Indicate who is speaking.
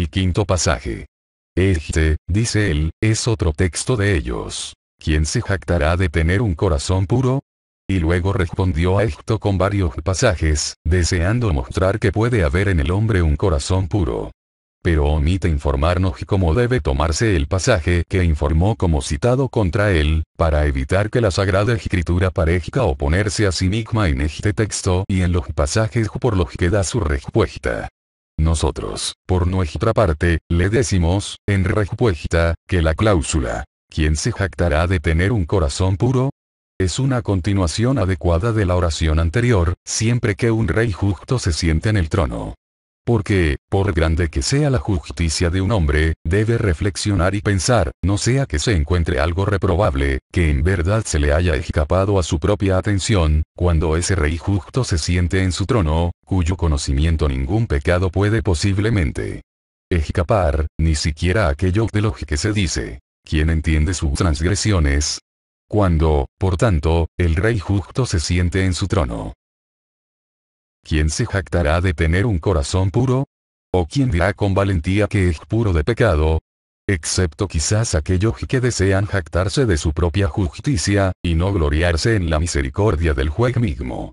Speaker 1: el quinto pasaje. Este, dice él, es otro texto de ellos. ¿Quién se jactará de tener un corazón puro? Y luego respondió a esto con varios pasajes, deseando mostrar que puede haber en el hombre un corazón puro. Pero omite informarnos cómo debe tomarse el pasaje que informó como citado contra él, para evitar que la Sagrada Escritura parezca oponerse a sí misma en este texto y en los pasajes por los que da su respuesta. Nosotros, por nuestra parte, le decimos, en respuesta, que la cláusula, ¿quién se jactará de tener un corazón puro? Es una continuación adecuada de la oración anterior, siempre que un rey justo se siente en el trono porque, por grande que sea la justicia de un hombre, debe reflexionar y pensar, no sea que se encuentre algo reprobable, que en verdad se le haya escapado a su propia atención, cuando ese rey justo se siente en su trono, cuyo conocimiento ningún pecado puede posiblemente escapar, ni siquiera aquello de lo que se dice. ¿Quién entiende sus transgresiones? Cuando, por tanto, el rey justo se siente en su trono, ¿Quién se jactará de tener un corazón puro? ¿O quién dirá con valentía que es puro de pecado? Excepto quizás aquellos que desean jactarse de su propia justicia, y no gloriarse en la misericordia del juez mismo.